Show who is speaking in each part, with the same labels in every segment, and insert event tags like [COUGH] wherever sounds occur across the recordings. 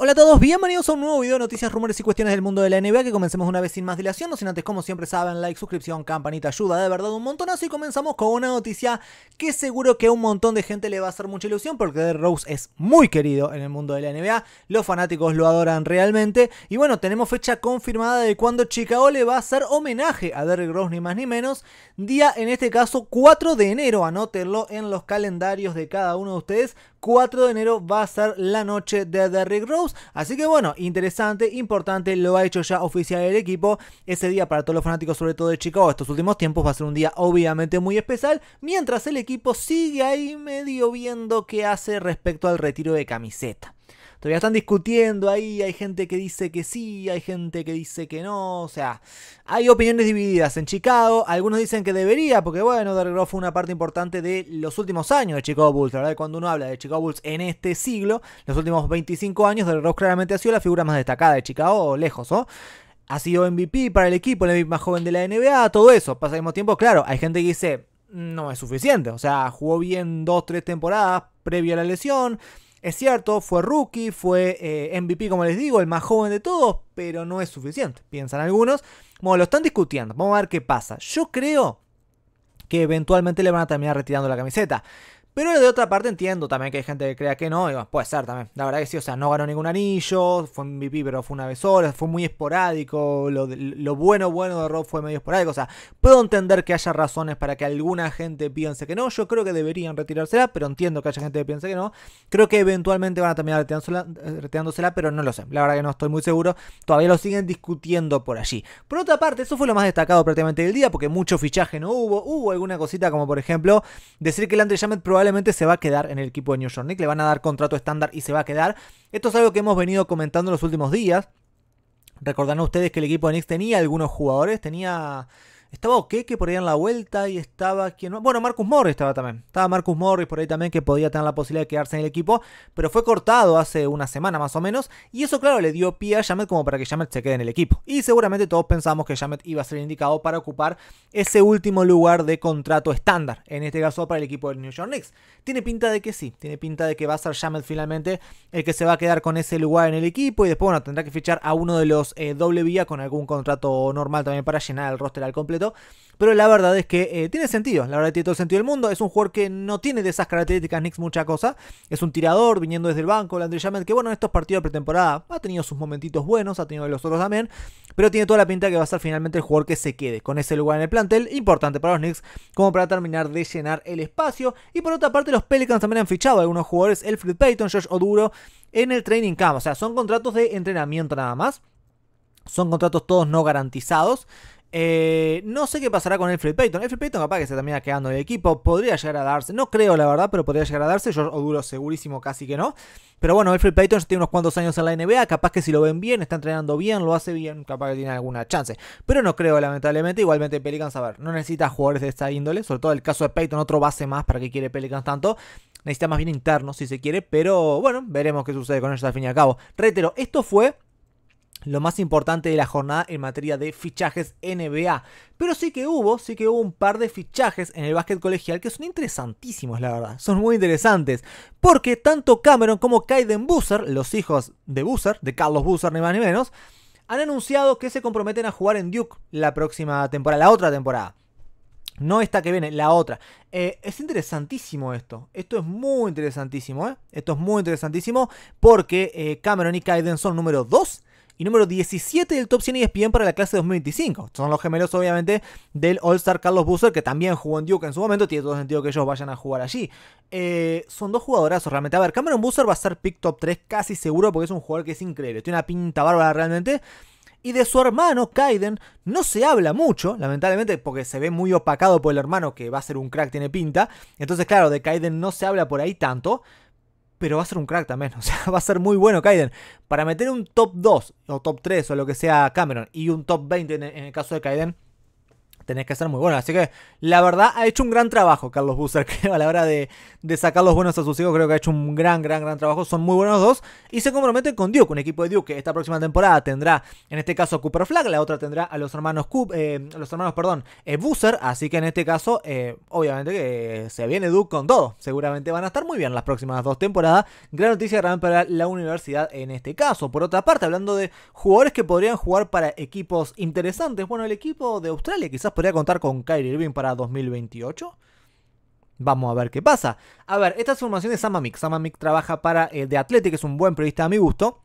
Speaker 1: Hola a todos, bienvenidos a un nuevo video de noticias, rumores y cuestiones del mundo de la NBA que comencemos una vez sin más dilación, no sin antes como siempre saben, like, suscripción, campanita, ayuda de verdad un montonazo y comenzamos con una noticia que seguro que a un montón de gente le va a hacer mucha ilusión porque Derrick Rose es muy querido en el mundo de la NBA, los fanáticos lo adoran realmente y bueno, tenemos fecha confirmada de cuando Chicago le va a hacer homenaje a Derrick Rose ni más ni menos, día en este caso 4 de enero, anótenlo en los calendarios de cada uno de ustedes, 4 de enero va a ser la noche de Derrick Rose Así que bueno, interesante, importante, lo ha hecho ya oficial el equipo. Ese día para todos los fanáticos, sobre todo de Chicago, estos últimos tiempos va a ser un día obviamente muy especial. Mientras el equipo sigue ahí medio viendo qué hace respecto al retiro de camiseta. Todavía están discutiendo ahí, hay gente que dice que sí, hay gente que dice que no, o sea, hay opiniones divididas en Chicago, algunos dicen que debería, porque bueno, Derrick Rose fue una parte importante de los últimos años de Chicago Bulls, la verdad cuando uno habla de Chicago Bulls en este siglo, los últimos 25 años, Derrick Rose claramente ha sido la figura más destacada de Chicago, lejos, ¿o? ¿oh? Ha sido MVP para el equipo, el MVP más joven de la NBA, todo eso. Pasa el mismo tiempo, claro, hay gente que dice, mm, no es suficiente. O sea, jugó bien dos, tres temporadas previa a la lesión. Es cierto, fue rookie, fue eh, MVP, como les digo, el más joven de todos, pero no es suficiente, piensan algunos. Bueno, lo están discutiendo, vamos a ver qué pasa. Yo creo que eventualmente le van a terminar retirando la camiseta. Pero de otra parte entiendo también que hay gente que crea que no, puede ser también. La verdad que sí, o sea, no ganó ningún anillo, fue un MVP pero fue una vez sola, fue muy esporádico, lo, bueno bueno de Rob fue medio esporádico, o sea, puedo entender que haya razones para que alguna gente piense que no, yo creo que deberían retirársela, pero entiendo que haya gente que piense que no. Creo que eventualmente van a terminar retirándosela, pero no lo sé, la verdad que no estoy muy seguro, todavía lo siguen discutiendo por allí. Por otra parte, eso fue lo más destacado prácticamente del día, porque mucho fichaje no hubo, hubo alguna cosita como por ejemplo decir que el Andre Jamet probablemente se va a quedar en el equipo de New York Knicks, le van a dar contrato estándar y se va a quedar. Esto es algo que hemos venido comentando en los últimos días. Recordarán ustedes que el equipo de Knicks tenía algunos jugadores, tenía estaba que por ahí en la vuelta y estaba quien. Bueno, Marcus Morris estaba también. Estaba Marcus Morris por ahí también que podía tener la posibilidad de quedarse en el equipo, pero fue cortado hace una semana más o menos. Y eso, claro, le dio pie a Jamet como para que Yamet se quede en el equipo. Y seguramente todos pensamos que Yamet iba a ser indicado para ocupar ese último lugar de contrato estándar, en este caso para el equipo del New York Knicks. Tiene pinta de que sí, tiene pinta de que va a ser Jamet finalmente el que se va a quedar con ese lugar en el equipo y después, bueno, tendrá que fichar a uno de los doble eh, vía con algún contrato normal también para llenar el roster al completo pero la verdad es que eh, tiene sentido, la verdad tiene todo el sentido del mundo. Es un jugador que no tiene de esas características Knicks mucha cosa. Es un tirador viniendo desde el banco, Landry Jamet, que bueno, en estos partidos de pretemporada ha tenido sus momentitos buenos, ha tenido los otros también. Pero tiene toda la pinta que va a ser finalmente el jugador que se quede con ese lugar en el plantel. Importante para los Knicks como para terminar de llenar el espacio. Y por otra parte, los Pelicans también han fichado algunos jugadores, Elfred Payton, Josh Oduro, en el training camp. O sea, son contratos de entrenamiento nada más. Son contratos todos no garantizados. Eh, no sé qué pasará con Alfred Payton. Alfred Payton capaz que se termina quedando en el equipo. Podría llegar a darse. No creo, la verdad, pero podría llegar a darse. Yo duro segurísimo casi que no. Pero bueno, Alfred Payton ya tiene unos cuantos años en la NBA. Capaz que si lo ven bien, está entrenando bien, lo hace bien, capaz que tiene alguna chance. Pero no creo, lamentablemente. Igualmente Pelicans, a ver, no necesita jugadores de esta índole. Sobre todo el caso de Payton, otro base más para que quiere Pelicans tanto. Necesita más bien interno si se quiere. Pero bueno, veremos qué sucede con ellos al fin y al cabo. Reitero, esto fue lo más importante de la jornada en materia de fichajes NBA. Pero sí que hubo, sí que hubo un par de fichajes en el básquet colegial que son interesantísimos, la verdad. Son muy interesantes. Porque tanto Cameron como Kaiden Busser, los hijos de Busser, de Carlos Busser ni más ni menos, han anunciado que se comprometen a jugar en Duke la próxima temporada, la otra temporada. No esta que viene, la otra. Eh, es interesantísimo esto. Esto es muy interesantísimo, ¿eh? Esto es muy interesantísimo porque eh, Cameron y Kaiden son número 2 y número 17 del top 100 ESPN e para la clase 2025. Son los gemelos, obviamente, del All-Star Carlos Busser, que también jugó en Duke en su momento. Tiene todo sentido que ellos vayan a jugar allí. Eh, son dos jugadorazos realmente. A ver, Cameron Busser va a ser pick top 3 casi seguro porque es un jugador que es increíble. Tiene una pinta bárbara realmente. Y de su hermano, Kaiden, no se habla mucho, lamentablemente, porque se ve muy opacado por el hermano que va a ser un crack, tiene pinta. Entonces, claro, de Kaiden no se habla por ahí tanto pero va a ser un crack también. [LAUGHS] O sea, va a ser muy bueno Kaiden. Para meter un top 2 o top 3 o lo que sea Cameron y un top 20 en el caso de Kaiden, tenés que ser muy bueno. Así que la verdad ha hecho un gran trabajo Carlos Busser, [LAUGHS] creo, a la hora de, sacar los buenos a sus hijos. Creo que ha hecho un gran, gran, gran trabajo. Son muy buenos dos. Y se comprometen con Duke, un equipo de Duke que esta próxima temporada tendrá, en este caso, Cooper Flag, la otra tendrá a los hermanos, eh, los hermanos perdón, eh, Así que en este caso, eh, obviamente que se viene Duke con todo. Seguramente van a estar muy bien las próximas dos temporadas. Gran noticia realmente para la universidad en este caso. Por otra parte, hablando de jugadores que podrían jugar para equipos interesantes, bueno, el equipo de Australia quizás podría contar con Kyrie Irving para 2028. Vamos a ver qué pasa. A ver, esta es formación de Samamic. Samamic trabaja para eh, The Athletic, es un buen periodista a mi gusto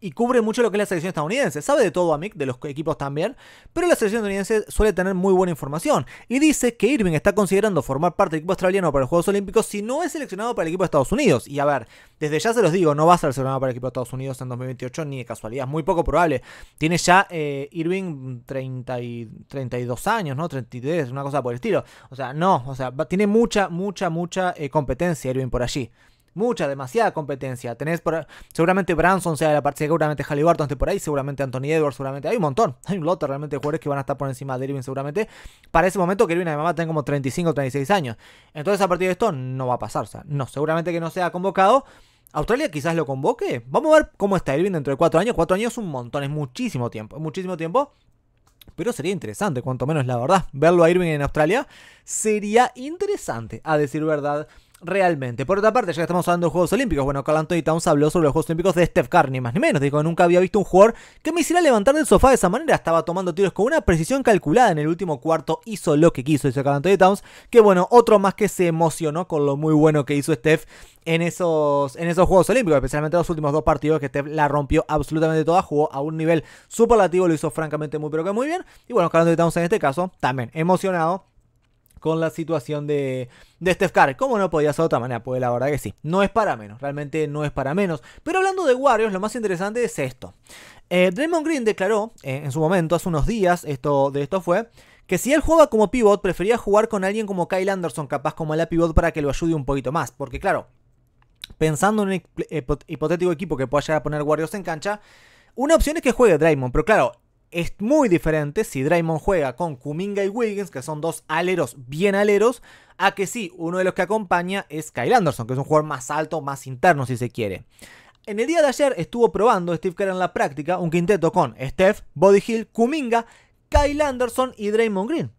Speaker 1: y cubre mucho lo que es la selección estadounidense. Sabe de todo Amic, de los equipos también, pero la selección estadounidense suele tener muy buena información. Y dice que Irving está considerando formar parte del equipo australiano para los Juegos Olímpicos si no es seleccionado para el equipo de Estados Unidos. Y a ver, desde ya se los digo, no va a ser seleccionado para el equipo de Estados Unidos en 2028 ni de casualidad, es muy poco probable. Tiene ya eh, Irving 30 32 años, ¿no? 33, una cosa por el estilo. O sea, no, o sea, tiene mucha, mucha, mucha eh, competencia Irving por allí mucha, demasiada competencia. Tenés por, seguramente Branson sea de la partida, seguramente Halliburton esté por ahí, seguramente Anthony Edwards, seguramente hay un montón, hay un lote realmente de jugadores que van a estar por encima de Irving seguramente. Para ese momento que Irving además tiene como 35 o 36 años. Entonces a partir de esto no va a pasar, sea, no, seguramente que no sea convocado. Australia quizás lo convoque. Vamos a ver cómo está Irving dentro de cuatro años. Cuatro años es un montón, es muchísimo tiempo, muchísimo tiempo. Pero sería interesante, cuanto menos la verdad. Verlo a Irving en Australia sería interesante, a decir verdad realmente. Por otra parte, ya que estamos hablando de Juegos Olímpicos, bueno, Carl Anthony Towns habló sobre los Juegos Olímpicos de Steph Curry, más ni menos. Dijo, nunca había visto un jugador que me hiciera levantar del sofá de esa manera. Estaba tomando tiros con una precisión calculada en el último cuarto. Hizo lo que quiso, hizo Carl Anthony Towns. Que bueno, otro más que se emocionó con lo muy bueno que hizo Steph en esos, en esos Juegos Olímpicos, especialmente los últimos dos partidos que Steph la rompió absolutamente toda. Jugó a un nivel superlativo, lo hizo francamente muy pero que muy bien. Y bueno, Carl Anthony Towns en este caso, también emocionado con la situación de, de Steph Curry. cómo no podía ser de otra manera, pues la verdad que sí. No es para menos, realmente no es para menos. Pero hablando de Warriors, lo más interesante es esto. Eh, Draymond Green declaró eh, en su momento, hace unos días, esto, de esto fue, que si él juega como pivot, prefería jugar con alguien como Kyle Anderson, capaz como la pivot, para que lo ayude un poquito más. Porque claro, pensando en un eh, hipotético equipo que pueda llegar a poner Warriors en cancha, una opción es que juegue Draymond, pero claro, es muy diferente si Draymond juega con Kuminga y Wiggins, que son dos aleros bien aleros, a que si uno de los que acompaña es Kyle Anderson, que es un jugador más alto, más interno si se quiere. En el día de ayer estuvo probando Steve Kerr en la práctica un quinteto con Steph, Body Hill, Kuminga, Kyle Anderson y Draymond Green.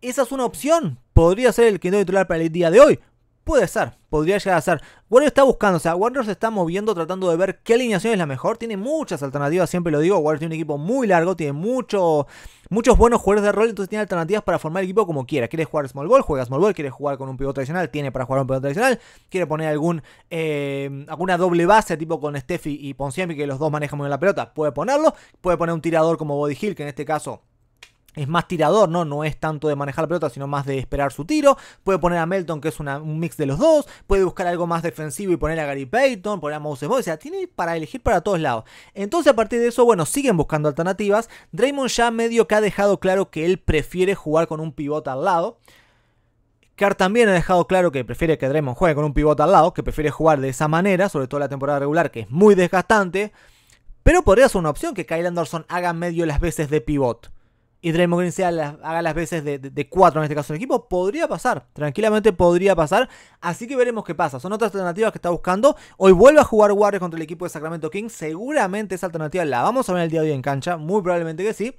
Speaker 1: Esa es una opción. Podría ser el quinteto titular para el día de hoy. Puede ser, podría llegar a ser. Warriors está buscando, o sea, Warner se está moviendo tratando de ver qué alineación es la mejor. Tiene muchas alternativas, siempre lo digo. Warriors tiene un equipo muy largo, tiene mucho, muchos buenos jugadores de rol, entonces tiene alternativas para formar el equipo como quiera. Quiere jugar small ball, juega small ball. Quiere jugar con un pivot tradicional, tiene para jugar un pivote tradicional. Quiere poner algún, eh, alguna doble base, tipo con Steffi y Ponciami, que los dos manejan muy bien la pelota, puede ponerlo. Puede poner un tirador como Body Hill, que en este caso es más tirador, ¿no? No es tanto de manejar la pelota, sino más de esperar su tiro. Puede poner a Melton, que es un mix de los dos. Puede buscar algo más defensivo y poner a Gary Payton, poner a Moses Boy. O sea, tiene para elegir para todos lados. Entonces, a partir de eso, bueno, siguen buscando alternativas. Draymond ya medio que ha dejado claro que él prefiere jugar con un pivote al lado. Carr también ha dejado claro que prefiere que Draymond juegue con un pivote al lado, que prefiere jugar de esa manera, sobre todo la temporada regular, que es muy desgastante. Pero podría ser una opción que Kyle Anderson haga medio las veces de pivot y Draymond Green sea haga las veces de, cuatro en este caso el equipo, podría pasar, tranquilamente podría pasar, así que veremos qué pasa. Son otras alternativas que está buscando. Hoy vuelve a jugar Warriors contra el equipo de Sacramento King. seguramente esa alternativa la vamos a ver el día de hoy en cancha, muy probablemente que sí.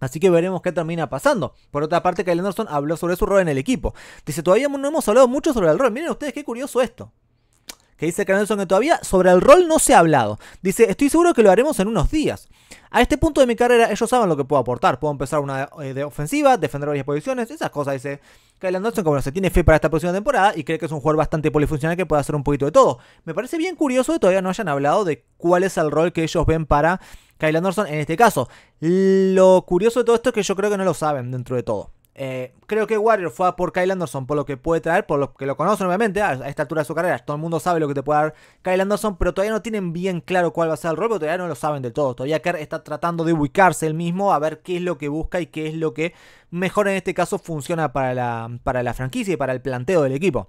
Speaker 1: Así que veremos qué termina pasando. Por otra parte, Kyle Anderson habló sobre su rol en el equipo. Dice, todavía no hemos hablado mucho sobre el rol. Miren ustedes qué curioso esto que dice Kyle que todavía sobre el rol no se ha hablado. Dice, estoy seguro que lo haremos en unos días. A este punto de mi carrera ellos saben lo que puedo aportar. Puedo empezar una eh, de ofensiva, defender varias posiciones, esas cosas, dice Kyle Anderson como se tiene fe para esta próxima temporada y cree que es un jugador bastante polifuncional que puede hacer un poquito de todo. Me parece bien curioso que todavía no hayan hablado de cuál es el rol que ellos ven para Kyle Anderson en este caso. Lo curioso de todo esto es que yo creo que no lo saben dentro de todo. Eh, creo que Warrior fue por Kyle Anderson por lo que puede traer, por lo que lo conocen obviamente, a esta altura de su carrera, todo el mundo sabe lo que te puede dar Kyle Anderson, pero todavía no tienen bien claro cuál va a ser el rol, todavía no lo saben del todo. Todavía Kerr está tratando de ubicarse él mismo a ver qué es lo que busca y qué es lo que mejor en este caso funciona para la, para la franquicia y para el planteo del equipo.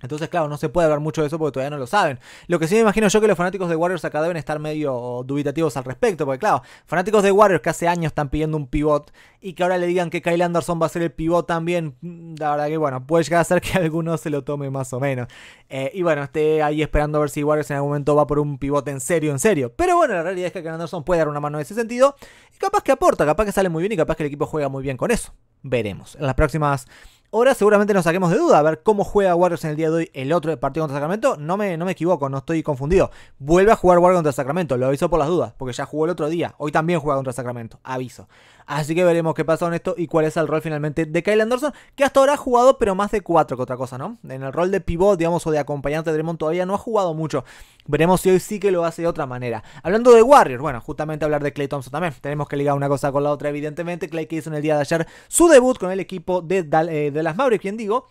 Speaker 1: Entonces, claro, no se puede hablar mucho de eso porque todavía no lo saben. Lo que sí me imagino yo que los fanáticos de Warriors acá deben estar medio dubitativos al respecto, porque claro, fanáticos de Warriors que hace años están pidiendo un pivot y que ahora le digan que Kyle Anderson va a ser el pivot también, la verdad que bueno, puede llegar a ser que [LAUGHS] alguno se lo tome más o menos. Eh, y bueno, esté ahí esperando a ver si Warriors en algún momento va por un pivot en serio, en serio. Pero bueno, la realidad es que Kyle Anderson puede dar una mano en ese sentido y capaz que aporta, capaz que sale muy bien y capaz que el equipo juega muy bien con eso. Veremos. En las próximas Ahora seguramente nos saquemos de duda a ver cómo juega Warriors en el día de hoy el otro partido contra Sacramento. No me, no me equivoco, no estoy confundido. Vuelve a jugar Warriors contra Sacramento, lo aviso por las dudas, porque ya jugó el otro día. Hoy también juega contra Sacramento, aviso. Así que veremos qué pasa con esto y cuál es el rol finalmente de Kyle Anderson, que hasta ahora ha jugado, pero más de cuatro, que otra cosa, ¿no? En el rol de pivot, digamos, o de acompañante de Dremont todavía no ha jugado mucho. Veremos si hoy sí que lo hace de otra manera. Hablando de Warriors, bueno, justamente hablar de Clay Thompson también. Tenemos que ligar una cosa con la otra, evidentemente. Clay que hizo en el día de ayer su debut con el equipo de, eh, las Mavericks, quien digo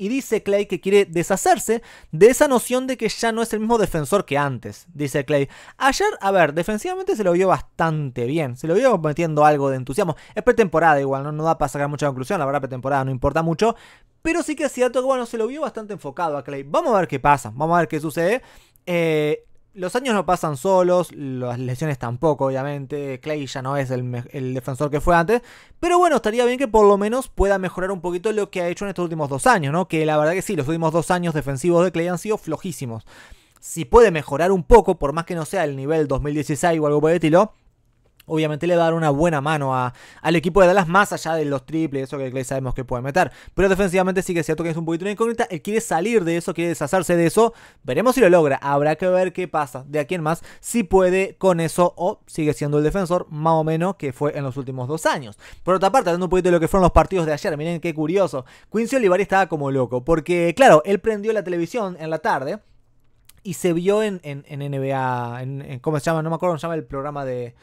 Speaker 1: y dice Clay que quiere deshacerse de esa noción de que ya no es el mismo defensor que antes, dice Clay. Ayer, a ver, defensivamente se lo vio bastante bien, se lo vio metiendo algo de entusiasmo. Es pretemporada igual, no, no da para sacar mucha conclusión, la verdad pretemporada no importa mucho. Pero sí que es cierto que bueno, se lo vio bastante enfocado a Clay. Vamos a ver qué pasa, vamos a ver qué sucede. Eh, los años no pasan solos, las lesiones tampoco, obviamente. Clay ya no es el, defensor que fue antes. Pero bueno, estaría bien que por lo menos pueda mejorar un poquito lo que ha hecho en estos últimos dos años, ¿no? Que la verdad que sí, los últimos dos años defensivos de Clay han sido flojísimos. Si puede mejorar un poco, por más que no sea el nivel 2016 o algo por el estilo, obviamente le va a dar una buena mano al equipo de Dallas, más allá de los triples, eso que sabemos que puede meter. Pero defensivamente sí que es cierto que es un poquito una incógnita. Él quiere salir de eso, quiere deshacerse de eso. Veremos si lo logra. Habrá que ver qué pasa de aquí en más, si puede con eso o sigue siendo el defensor más o menos que fue en los últimos dos años. Por otra parte, hablando un poquito de lo que fueron los partidos de ayer, miren qué curioso. Quincy Olivari estaba como loco, porque claro, él prendió la televisión en la tarde y se vio en, NBA, en, ¿cómo se llama? No me acuerdo cómo se llama el programa de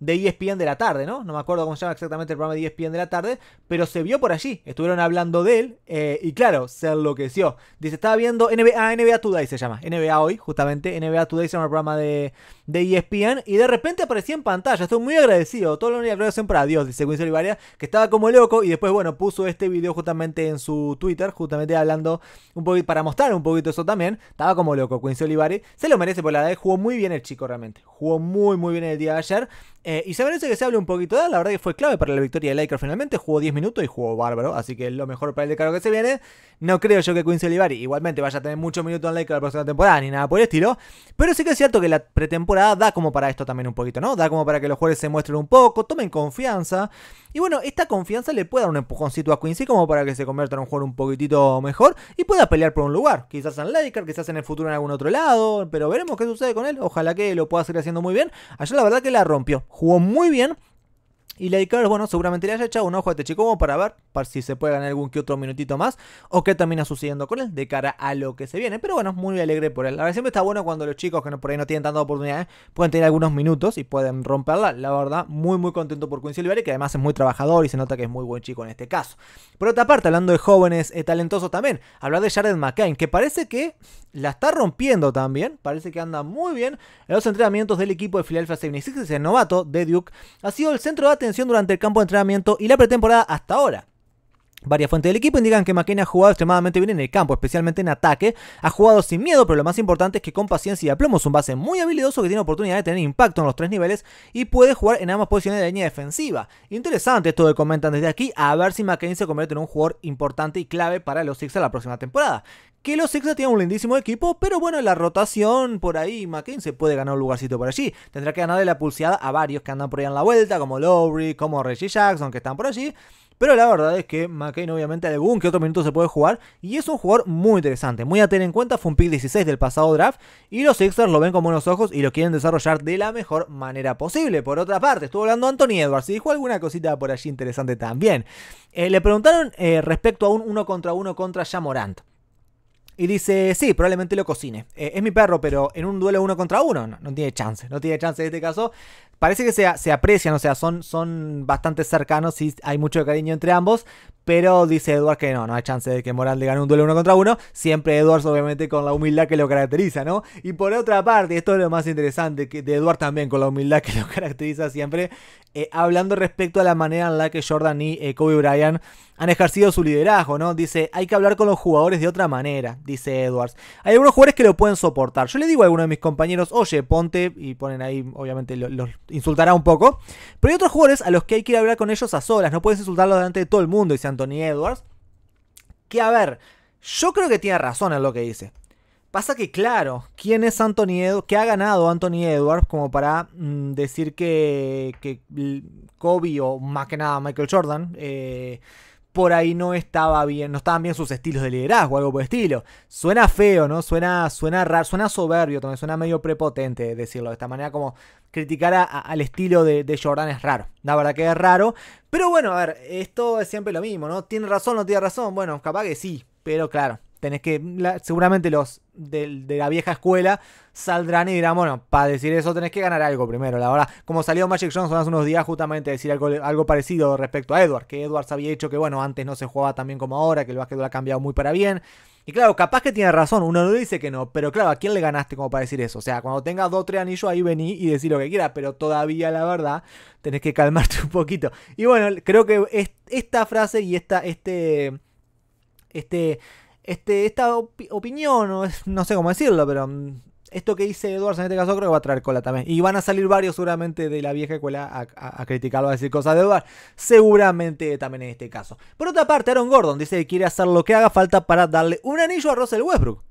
Speaker 1: de ESPN de la tarde, ¿no? No me acuerdo cómo se llama exactamente el programa de ESPN de la tarde, pero se vio por allí, estuvieron hablando de él eh, y claro, se enloqueció. Dice, estaba viendo NBA, ah, NBA Today se llama, NBA hoy, justamente, NBA Today se llama el programa de, ESPN e y de repente aparecía en pantalla, estoy muy agradecido, todo lo único siempre para Dios, dice Quincy Olivaria, que estaba como loco y después, bueno, puso este video justamente en su Twitter, justamente hablando un poquito, para mostrar un poquito eso también, estaba como loco Quincy Olivares, se lo merece por la edad, jugó muy bien el chico realmente, jugó muy muy bien el día de ayer eh, y se merece que se hable un poquito de él. La verdad que fue clave para la victoria de Liker finalmente. Jugó 10 minutos y jugó bárbaro. Así que lo mejor para el de cargo que se viene. No creo yo que Quincy Olivari igualmente vaya a tener muchos minutos en Liker la próxima temporada ni nada por el estilo. Pero sí que es cierto que la pretemporada da como para esto también un poquito, ¿no? Da como para que los jugadores se muestren un poco, tomen confianza. Y bueno, esta confianza le puede dar un empujoncito a Quincy como para que se convierta en un jugador un poquitito mejor y pueda pelear por un lugar. Quizás en Liker, quizás en el futuro en algún otro lado. Pero veremos qué sucede con él. Ojalá que lo pueda seguir haciendo muy bien. Ayer la verdad que la rompió jugó muy bien y Carlos, bueno, seguramente le haya echado un ojo a este chico como para ver si se puede ganar algún que otro minutito más o qué termina sucediendo con él de cara a lo que se viene. Pero bueno, muy alegre por él. La verdad, siempre está bueno cuando los chicos que por ahí no tienen tanta oportunidad ¿eh? pueden tener algunos minutos y pueden romperla. La verdad, muy, muy contento por Quincy Oliveri, que además es muy trabajador y se nota que es muy buen chico en este caso. Por otra parte, hablando de jóvenes eh, talentosos también, hablar de Jared McCain, que parece que la está rompiendo también. Parece que anda muy bien en los entrenamientos del equipo de Philadelphia 76 El novato de Duke ha sido el centro de durante el campo de entrenamiento y la pretemporada hasta ahora. Varias fuentes del equipo indican que McCain ha jugado extremadamente bien en el campo, especialmente en ataque. Ha jugado sin miedo, pero lo más importante es que con paciencia y aplomo es un base muy habilidoso que tiene oportunidad de tener impacto en los tres niveles y puede jugar en ambas posiciones de línea defensiva. Interesante esto que comentan desde aquí, a ver si McCain se convierte en un jugador importante y clave para los Sixers la próxima temporada. Que los Sixers tienen un lindísimo equipo, pero bueno, la rotación por ahí McCain se puede ganar un lugarcito por allí. Tendrá que ganarle la pulseada a varios que andan por ahí en la vuelta, como Lowry, como Reggie Jackson, que están por allí. Pero la verdad es que McCain obviamente algún que otro minuto se puede jugar y es un jugador muy interesante, muy a tener en cuenta, fue un pick 16 del pasado draft y los Sixers lo ven con buenos ojos y lo quieren desarrollar de la mejor manera posible. Por otra parte, estuvo hablando Anthony Edwards y dijo alguna cosita por allí interesante también. Eh, le preguntaron eh, respecto a un uno contra uno contra Jamorant. Y dice, sí, probablemente lo cocine. Eh, es mi perro, pero en un duelo uno contra uno no, tiene chance. No tiene chance en este caso parece que se, se aprecian, o sea, son, son bastante cercanos y hay mucho cariño entre ambos. Pero dice Edwards que no, no hay chance de que Morán le gane un duelo uno contra uno. Siempre Edwards, obviamente, con la humildad que lo caracteriza, ¿no? Y por otra parte, esto es lo más interesante que de Edwards también, con la humildad que [LAUGHS] lo caracteriza siempre. Eh, hablando respecto a la manera en la que Jordan y eh, Kobe Bryant han ejercido su liderazgo, ¿no? Dice, hay que hablar con los jugadores de otra manera, dice Edwards. Hay algunos jugadores que lo pueden soportar. Yo le digo a alguno de mis compañeros, oye, ponte, y ponen ahí, obviamente, los insultará un poco. Pero hay otros jugadores a los que hay que ir a hablar con ellos a solas. No puedes insultarlos delante de todo el mundo, dice Anthony Edwards. Que a ver, yo creo que tiene razón en lo que dice. Pasa que, claro, ¿quién es Anthony Edwards? ¿Qué ha ganado Anthony Edwards como para mm, decir que, que, Kobe o más que nada Michael Jordan eh, por ahí no estaba bien, no estaban bien sus estilos de liderazgo, algo por estilo. Suena feo, ¿no? Suena, suena raro, suena soberbio también, suena medio prepotente decirlo de esta manera, como criticar al estilo de, Jordan es raro. La verdad que es raro, pero bueno, a ver, esto es siempre lo mismo, ¿no? ¿Tiene razón, no tiene razón? Bueno, capaz que sí, pero claro, tenés que. Mm, seguramente los de, la vieja escuela saldrán y dirán, bueno, para decir eso tenés que ganar algo primero. La verdad, como salió Magic Johnson hace unos días, justamente decir algo, parecido respecto a Edward, que Edwards había hecho que, bueno, antes no se jugaba tan bien como ahora, que el lo ha cambiado muy para bien. Y claro, capaz que tiene razón, uno no dice que no, pero claro, ¿a quién le ganaste como para decir eso? O sea, cuando tengas dos o tres anillos ahí vení y decir lo que quieras, pero todavía la verdad tenés que calmarte [LAUGHS] un poquito. Y bueno, creo que esta frase y esta, este, este este, esta opinión, o no sé cómo decirlo, pero mm, esto que dice Edwards en este caso creo que va a traer cola también. Y van a salir varios seguramente de la vieja escuela a, a criticarlo, a decir cosas de Edwards. Seguramente también en este caso. Por otra parte, Aaron Gordon dice que quiere hacer lo que haga falta para darle un anillo a Russell Westbrook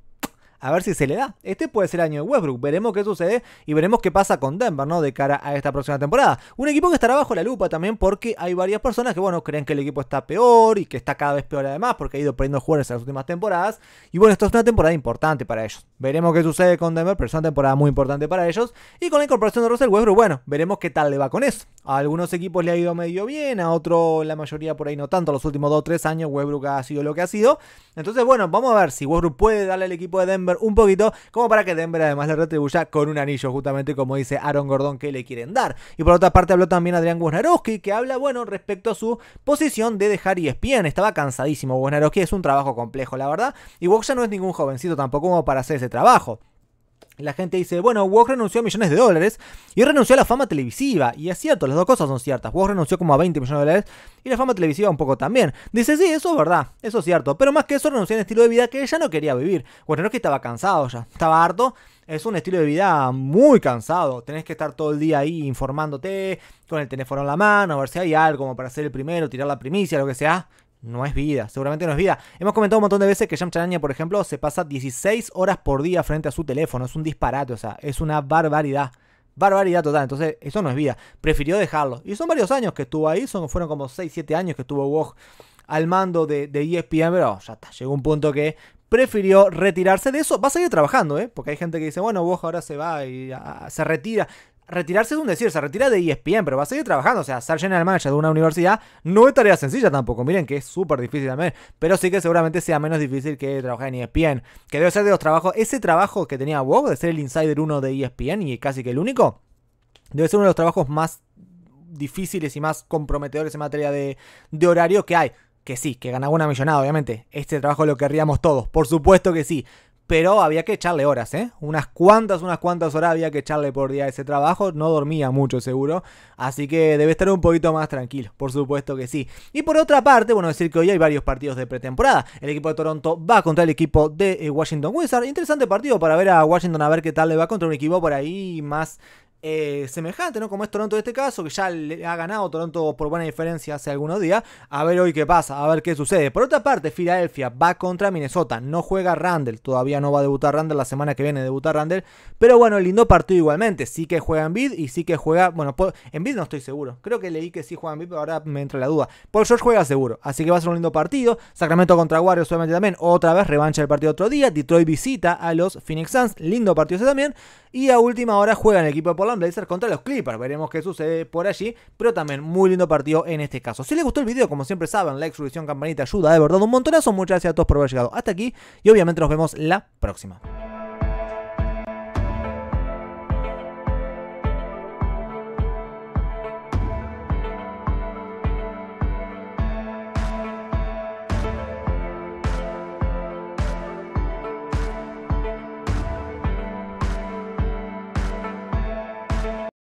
Speaker 1: a ver si se le da. Este puede ser el año de Westbrook, veremos qué sucede y veremos qué pasa con Denver, ¿no? De cara a esta próxima temporada. Un equipo que estará bajo la lupa también porque hay varias personas que, bueno, creen que el equipo está peor y que está cada vez peor además porque ha ido perdiendo jugadores en las últimas temporadas. Y bueno, esto es una temporada importante para ellos. Veremos qué sucede con Denver, pero es una temporada muy importante para ellos. Y con la incorporación de Russell Westbrook, bueno, veremos qué tal le va con eso. A algunos equipos le ha ido medio bien, a otro la mayoría por ahí no tanto. Los últimos 2 o 3 años Westbrook ha sido lo que ha sido. Entonces, bueno, vamos a ver si Westbrook puede darle al equipo de Denver un poquito, como para que Denver además le retribuya con un anillo, justamente como dice Aaron Gordon que le quieren dar. Y por otra parte habló también Adrián Wojnarowski, que habla, bueno, respecto a su posición de dejar y e ESPN. Estaba cansadísimo Wojnarowski, es un trabajo complejo, la verdad. Y Box ya no es ningún jovencito tampoco como para hacer ese trabajo. La gente dice, bueno, Woz renunció a millones de dólares y renunció a la fama televisiva. Y es cierto, las dos cosas son ciertas. Woz renunció como a 20 millones de dólares y la fama televisiva un poco también. Dice, sí, eso es verdad, eso es cierto. Pero más que eso, renunció a un estilo de vida que ella no quería vivir. Bueno, no es que estaba cansado ya, estaba harto. Es un estilo de vida muy cansado. Tenés que estar todo el día ahí informándote, con el teléfono en la mano, a ver si hay algo como para ser el primero, tirar la primicia, lo que sea no es vida, seguramente no es vida. Hemos comentado un montón de veces que Jam por ejemplo, se pasa 16 horas por día frente a su teléfono, es un disparate, o sea, es una barbaridad. Barbaridad total, entonces eso no es vida. Prefirió dejarlo. Y son varios años que estuvo ahí, son, fueron como 6, 7 años que estuvo Wog al mando de, de ESPN, pero ya está, llegó un punto que prefirió retirarse de eso. Va a seguir trabajando, ¿eh? Porque hay gente que dice, bueno, Wog ahora se va y ah, se retira retirarse es un decir, se retira de ESPN, pero va a seguir trabajando. O sea, ser general manager de una universidad no es tarea sencilla tampoco. Miren que es súper difícil también, pero sí que seguramente sea menos difícil que trabajar en ESPN. Que debe ser de los trabajos, ese trabajo que tenía Bob de ser el insider uno de ESPN y casi que el único, debe ser uno de los trabajos más difíciles y más comprometedores en materia de, de horario que hay. Que sí, que ganaba una millonada, obviamente. Este trabajo lo querríamos todos, por supuesto que sí pero había que echarle horas, ¿eh? Unas cuantas, unas cuantas horas había que echarle por día a ese trabajo, no dormía mucho seguro, así que debe estar un poquito más tranquilo, por supuesto que sí. Y por otra parte, bueno, decir que hoy hay varios partidos de pretemporada, el equipo de Toronto va contra el equipo de eh, Washington Wizards, interesante partido para ver a Washington a ver qué tal le va contra un equipo por ahí más eh, semejante, ¿no? Como es Toronto en este caso, que ya le ha ganado Toronto por buena diferencia hace algunos días. A ver hoy qué pasa, a ver qué sucede. Por otra parte, Filadelfia va contra Minnesota. No juega Randall, todavía no va a debutar Randall la semana que viene, debutar Randall. Pero bueno, lindo partido igualmente. Sí que juega en BID y sí que juega. Bueno, en BID no estoy seguro. Creo que leí que sí juega BID, pero ahora me entra la duda. Paul George juega seguro, así que va a ser un lindo partido. Sacramento contra Warriors, obviamente también. Otra vez revancha del partido otro día. Detroit visita a los Phoenix Suns, lindo partido ese también. Y a última hora juega el equipo de Portland Blazers contra los Clippers. Veremos qué sucede por allí. Pero también muy lindo partido en este caso. Si les gustó el video, como siempre saben, like, suscripción, campanita, ayuda de verdad un montonazo. Muchas gracias a todos por haber llegado hasta aquí. Y obviamente nos vemos la próxima.